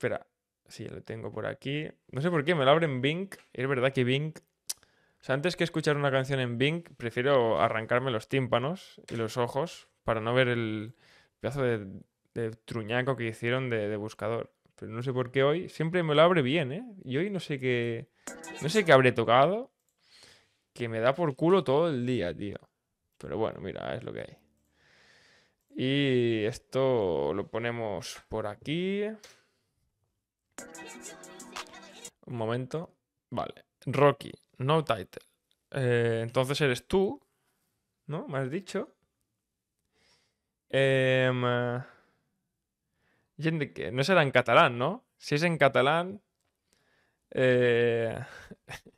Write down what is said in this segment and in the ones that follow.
Espera, sí, lo tengo por aquí. No sé por qué, me lo abre en Bing. Es verdad que Bing... O sea, antes que escuchar una canción en Bing, prefiero arrancarme los tímpanos y los ojos para no ver el pedazo de, truñaco que hicieron de, buscador. Pero no sé por qué hoy. Siempre me lo abre bien, ¿eh? Y hoy no sé qué... No sé qué habré tocado. Que me da por culo todo el día, tío. Pero bueno, mira, es lo que hay. Y esto lo ponemos por aquí. Un momento. Vale. Rocky, no title. Eh, entonces eres tú, ¿no? Me has dicho. Em, eh, no será en catalán, ¿no? Si es en catalán. Eh,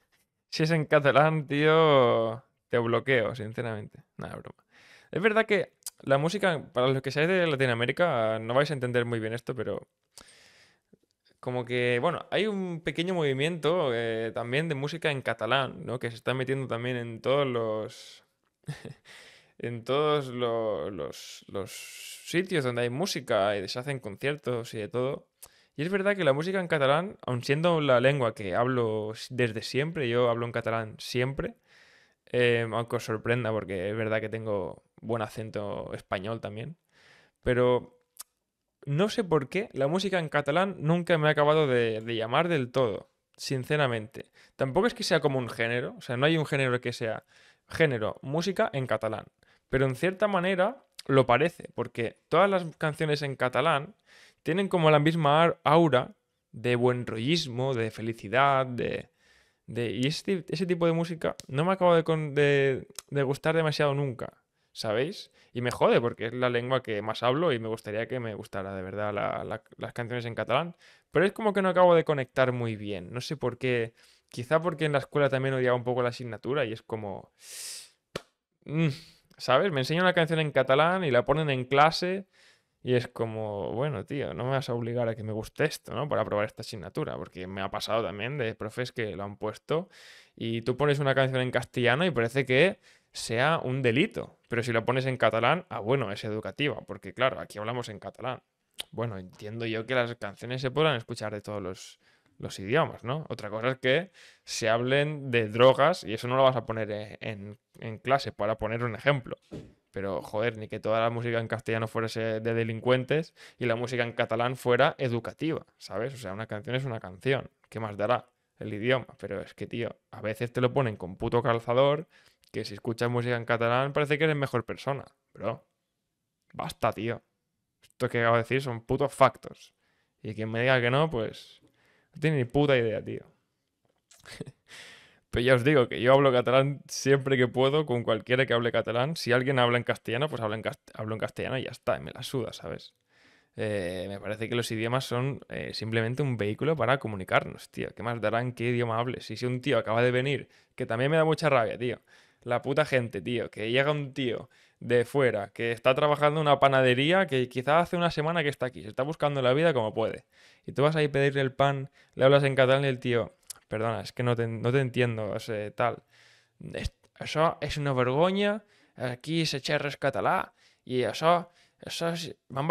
si es en catalán, tío. Te bloqueo, sinceramente. Nada, broma. Es verdad que la música, para los que seáis de Latinoamérica, no vais a entender muy bien esto, pero como que, bueno, hay un pequeño movimiento eh, también de música en catalán, ¿no? Que se está metiendo también en todos los... en todos los, sitios donde hay música y se hacen conciertos y de todo. Y es verdad que la música en catalán, aun siendo la lengua que hablo desde siempre, yo hablo en catalán siempre, eh, aunque os sorprenda porque es verdad que tengo buen acento español también, pero no sé por qué, la música en catalán nunca me ha acabado de, llamar del todo, sinceramente. Tampoco es que sea como un género, o sea, no hay un género que sea género, música en catalán. Pero en cierta manera lo parece, porque todas las canciones en catalán tienen como la misma aura de buen rollismo, de felicidad, de... y ese, tipo de música no me ha acabado de gustar demasiado nunca. ¿sabéis? Y me jode porque es la lengua que más hablo y me gustaría que me gustara de verdad las canciones en catalán. Pero es como que no acabo de conectar muy bien. No sé por qué. Quizá porque en la escuela también odiaba un poco la asignatura y es como... Mm, ¿Sabes? Me enseñan una canción en catalán y la ponen en clase y es como, bueno, tío, no me vas a obligar a que me guste esto, ¿no? Para probar esta asignatura, porque me ha pasado también de profes que lo han puesto y tú pones una canción en castellano y parece que sea un delito. Pero si lo pones en catalán, ah, bueno, es educativa, porque claro, aquí hablamos en catalán. Bueno, entiendo yo que las canciones se puedan escuchar de todos los, idiomas, ¿no? Otra cosa es que se hablen de drogas y eso no lo vas a poner eh, en, en, clase, para poner un ejemplo. Pero, joder, ni que toda la música en castellano fuese de delincuentes y la música en catalán fuera educativa, ¿sabes? O sea, una canción es una canción. ¿Qué más dará el idioma? Pero es que, tío, a veces te lo ponen con puto calzador, que si escuchas música en catalán parece que eres mejor persona. Bro, basta, tío. Esto que acabo de decir son putos factos. Y quien me diga que no, pues no tiene ni puta idea, tío. Pero ya os digo que yo hablo catalán siempre que puedo con cualquiera que hable catalán. Si alguien habla en castellano, pues hablo en, en castellano y ya está, y me la suda, ¿sabes? Eh, me parece que los idiomas son eh, simplemente un vehículo para comunicarnos, tío. ¿Qué más darán qué idioma hables? Y si un tío acaba de venir, que también me da mucha rabia, tío, la puta gente, tío, que llega un tío de fuera que está trabajando en una panadería que quizás hace una semana que está aquí, se está buscando la vida como puede. Y tú vas ahí a pedirle el pan, le hablas en catalán y el tío, perdona, es que no te, no te entiendo, o eh, tal. Eso es una vergüenza aquí se el rescatalá. y eso, eso es... un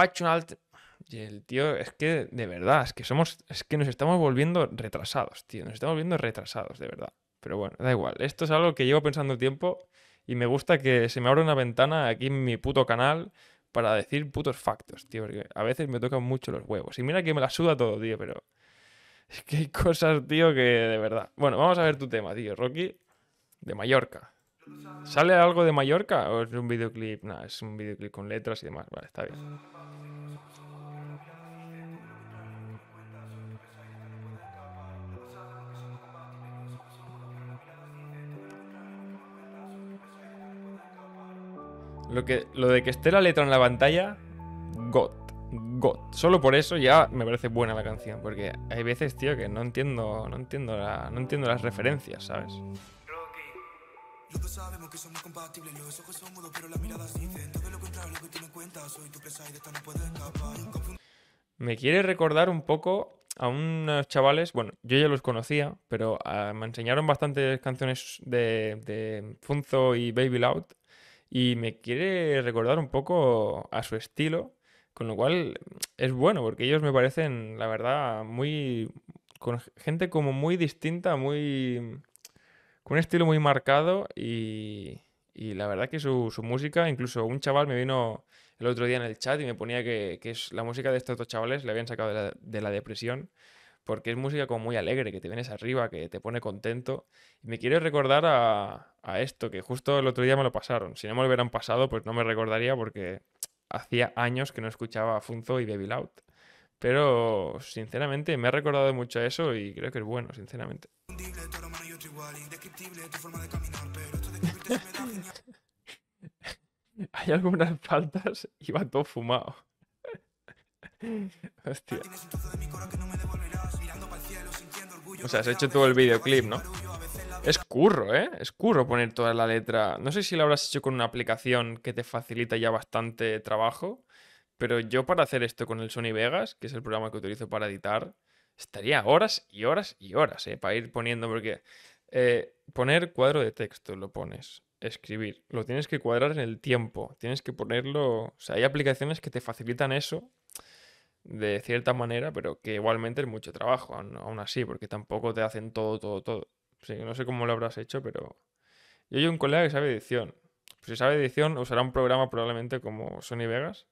Y el tío, es que de verdad, es que somos, es que nos estamos volviendo retrasados, tío, nos estamos volviendo retrasados, de verdad. Pero bueno, da igual. Esto es algo que llevo pensando tiempo y me gusta que se me abra una ventana aquí en mi puto canal para decir putos factos, tío. Porque a veces me tocan mucho los huevos. Y mira que me la suda todo, tío, pero. Es que hay cosas, tío, que de verdad. Bueno, vamos a ver tu tema, tío. Rocky, de Mallorca. ¿Sale algo de Mallorca o es un videoclip? Nada, es un videoclip con letras y demás. Vale, está bien. Lo, que, lo de que esté la letra en la pantalla, God. God. Solo por eso ya me parece buena la canción, porque hay veces, tío, que no entiendo, no entiendo, no entiendo las referencias, ¿sabes? Me quiere recordar un poco a unos chavales, bueno, yo ya los conocía, pero ah, me enseñaron bastantes canciones de, de Funzo y Baby Loud y me quiere recordar un poco a su estilo, con lo cual es bueno, porque ellos me parecen, la verdad, muy. con gente como muy distinta, muy. con un estilo muy marcado y. la verdad que su, música, incluso un chaval me vino el otro día en el chat y me ponía que, es la música de estos dos chavales, le habían sacado de la depresión porque es música como muy alegre, que te vienes arriba, que te pone contento. Y me quiere recordar a, esto, que justo el otro día me lo pasaron. Si no me lo hubieran pasado, pues no me recordaría porque hacía años que no escuchaba Funzo y Devil Out. Pero sinceramente me ha recordado mucho eso y creo que es bueno, sinceramente. Hay algunas faltas y va todo fumado. Hostia. O sea, has hecho todo el videoclip, ¿no? Es curro, ¿eh? Es curro poner toda la letra. No sé si lo habrás hecho con una aplicación que te facilita ya bastante trabajo, pero yo para hacer esto con el Sony Vegas, que es el programa que utilizo para editar, estaría horas y horas y horas, ¿eh? Para ir poniendo, porque eh, poner cuadro de texto lo pones, escribir, lo tienes que cuadrar en el tiempo, tienes que ponerlo... O sea, hay aplicaciones que te facilitan eso de cierta manera, pero que igualmente es mucho trabajo, aún, así, porque tampoco te hacen todo, todo, todo. no sé cómo lo habrás hecho, pero yo hay un colega que sabe edición. Si sabe edición, usará un programa probablemente como Sony Vegas.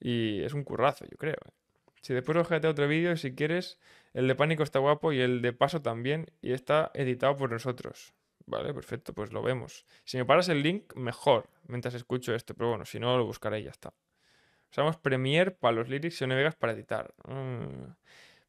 Y es un currazo, yo creo. ¿eh? Si después ojete otro vídeo, si quieres, el de pánico está guapo y el de paso también, y está editado por nosotros. Vale, perfecto, pues lo vemos. Si me paras el link, mejor, mientras escucho esto, pero bueno, si no, lo buscaré y ya está. Usamos Premiere para los lyrics y Sony Vegas para editar. Mm.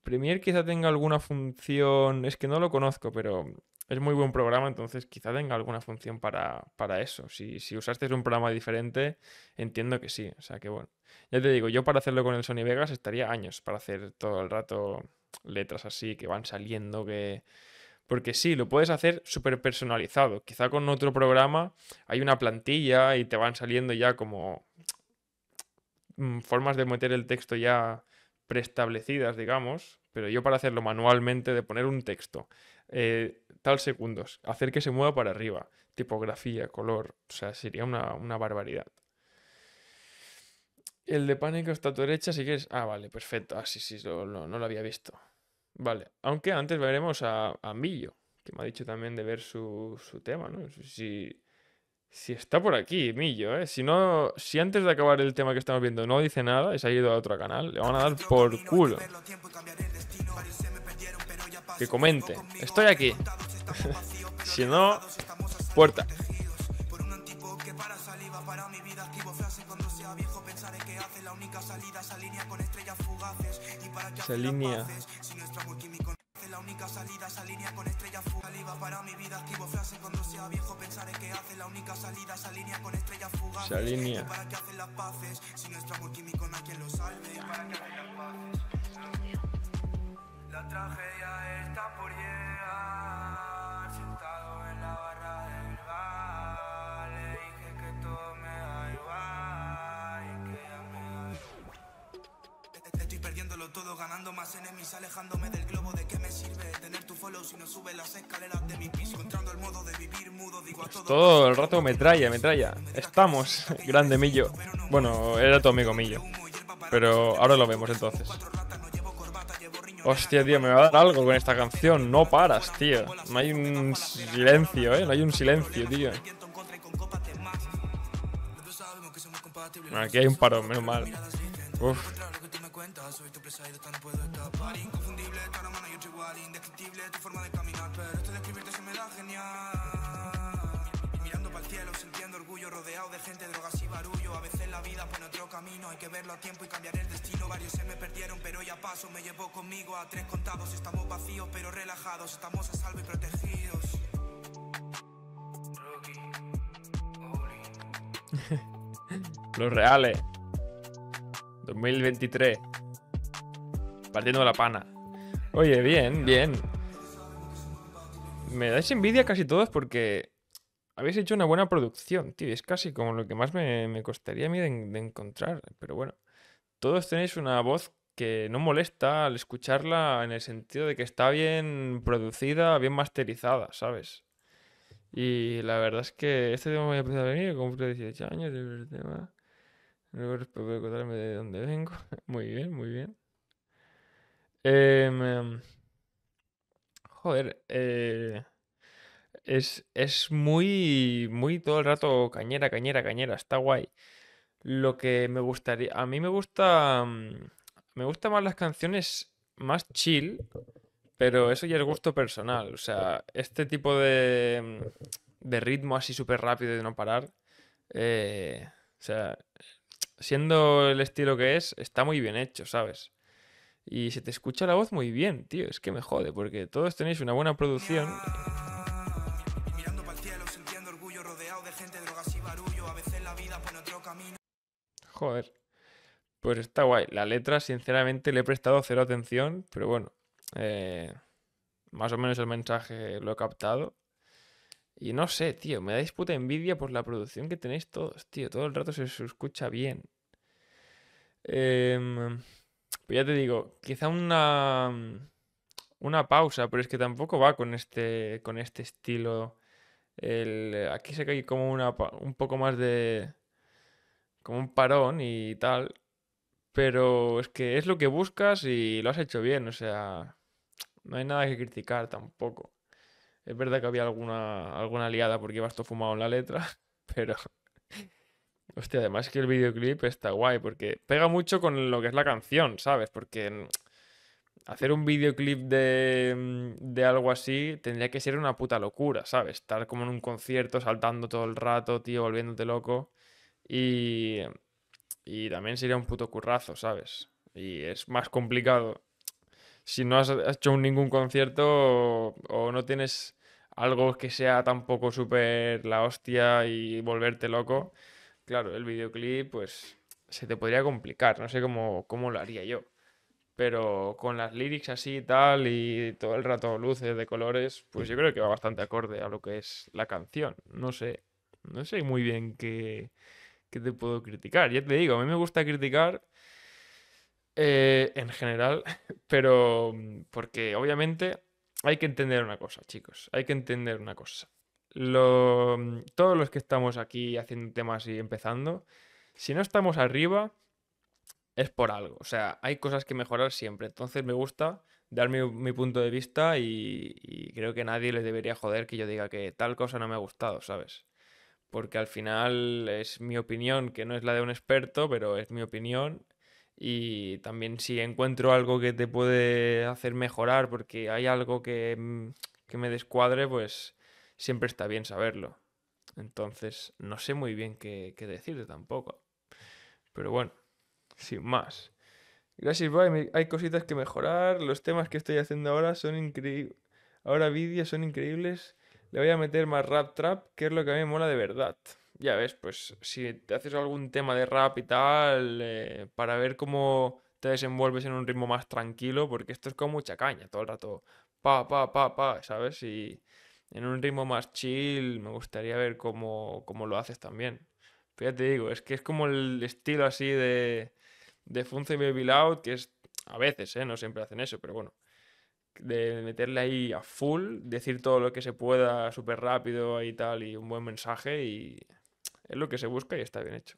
Premiere quizá tenga alguna función, es que no lo conozco, pero es muy buen programa, entonces quizá tenga alguna función para, eso. Si, si usaste un programa diferente, entiendo que sí. O sea que bueno, ya te digo, yo para hacerlo con el Sony Vegas estaría años para hacer todo el rato letras así que van saliendo, que... Porque sí, lo puedes hacer súper personalizado. Quizá con otro programa hay una plantilla y te van saliendo ya como Mm, formas de meter el texto ya preestablecidas, digamos, pero yo para hacerlo manualmente, de poner un texto, eh, tal segundos, hacer que se mueva para arriba, tipografía, color, o sea, sería una, barbaridad. El de pánico está a tu derecha, si quieres. Ah, vale, perfecto. Ah, sí, sí, no lo había visto. Vale, aunque antes veremos a, a Millo, que me ha dicho también de ver su, su tema, ¿no? Si, si está por aquí, Millo, ¿eh? Si no, si antes de acabar el tema que estamos viendo no dice nada y se ha ido a otro canal, le van a dar por culo. Que comente. Estoy aquí. si no, puerta. Esa línea. La única salida esa línea con estrella fuga. Iba para mi vida, escribo frase cuando sea viejo. Pensaré que hace la única salida esa línea con estrella fugaz Esa línea. Para que hacen las paces. Si nuestro amor químico no hay quien lo salve. Para que hacen las La tragedia está por llegar. todo, el rato me alejándome me sirve pues rato metralla, metralla. Estamos, grande Millo. Bueno, era tu amigo Millo. Pero ahora lo vemos entonces. Hostia, tío, me va a dar algo con esta canción. No paras, tío. No hay un silencio, eh. No hay un silencio, tío. Aquí hay un paro, menos mal. Uf. Soy tu presa y esta no puedo escapar Inconfundible, tu aroma no otro igual Indescriptible tu forma de caminar Pero esto describirte se me da genial Mirando para el cielo, sintiendo orgullo Rodeado de gente, drogas y barullo A veces la vida pone otro camino Hay que verlo a tiempo y cambiar el destino Varios se me perdieron, pero ya paso Me llevó conmigo a tres contados Estamos vacíos, pero relajados Estamos a salvo y protegidos Los reales 2023 partiendo la pana. Oye, bien, bien. Me dais envidia casi todos porque habéis hecho una buena producción, tío. Es casi como lo que más me, costaría a mí de, encontrar. Pero bueno, todos tenéis una voz que no molesta al escucharla en el sentido de que está bien producida, bien masterizada, ¿sabes? Y la verdad es que este tema me ha empezado a venir, cumple 18 años, de tema. puedo de dónde vengo. Muy bien, muy bien. Em, em, joder, eh, es, muy, muy todo el rato cañera, cañera, cañera, está guay. Lo que me gustaría, a mí me gusta, mm, me gustan más las canciones más chill, pero eso ya es gusto personal. O sea, este tipo de, mm, de ritmo así súper rápido de no parar, eh, o sea, siendo el estilo que es, está muy bien hecho, ¿sabes? Y se te escucha la voz muy bien, tío. Es que me jode, porque todos tenéis una buena producción. Joder. Pues está guay. La letra, sinceramente, le he prestado cero atención, pero bueno. Eh, más o menos el mensaje lo he captado. Y no sé, tío, me dais puta envidia por la producción que tenéis todos, tío. Todo el rato se escucha bien. Eh, pues ya te digo, quizá una, una pausa, pero es que tampoco va con este, con este estilo. aquí sé que hay como una, un poco más de... como un parón y tal. Pero es que es lo que buscas y lo has hecho bien, o sea, no hay nada que criticar tampoco. Es verdad que había alguna, alguna liada porque ibas todo fumado en la letra, pero Hostia, además que el videoclip está guay porque pega mucho con lo que es la canción, ¿sabes? Porque mm, hacer un videoclip de, mm, de algo así tendría que ser una puta locura, ¿sabes? Estar como en un concierto saltando todo el rato, tío, volviéndote loco. Y, y también sería un puto currazo, ¿sabes? Y es más complicado. Si no has hecho ningún concierto o, o no tienes algo que sea tampoco súper la hostia y volverte loco, claro, el videoclip, pues se te podría complicar, no sé cómo, lo haría yo. Pero con las lyrics así y tal, y todo el rato luces de colores, pues yo creo que va bastante acorde a lo que es la canción. No sé, no sé muy bien qué, te puedo criticar. Ya te digo, a mí me gusta criticar eh, en general, pero mm, porque obviamente hay que entender una cosa, chicos, hay que entender una cosa lo, mm, todos los que estamos aquí haciendo temas y empezando, si no estamos arriba, es por algo. O sea, hay cosas que mejorar siempre. Entonces me gusta dar mi, punto de vista y, creo que nadie les debería joder que yo diga que tal cosa no me ha gustado, ¿sabes? Porque al final es mi opinión, que no es la de un experto, pero es mi opinión. Y también si encuentro algo que te puede hacer mejorar porque hay algo que, mm, que me descuadre, pues siempre está bien saberlo. Entonces, no sé muy bien qué, qué decirte tampoco. Pero bueno, sin más. Gracias, bye. Hay cositas que mejorar. Los temas que estoy haciendo ahora son increíbles. Ahora vídeos son increíbles. Le voy a meter más rap trap, que es lo que a mí me mola de verdad. Ya ves, pues si te haces algún tema de rap y tal, eh, para ver cómo te desenvuelves en un ritmo más tranquilo, porque esto es como mucha caña, todo el rato, pa, pa, pa, pa, ¿sabes? Y en un ritmo más chill, me gustaría ver cómo, lo haces también. Pero ya te digo, es que es como el estilo así de, de Funce y Baby que es a veces, ¿eh? no siempre hacen eso, pero bueno, de meterle ahí a full, decir todo lo que se pueda súper rápido y tal, y un buen mensaje, y es lo que se busca y está bien hecho.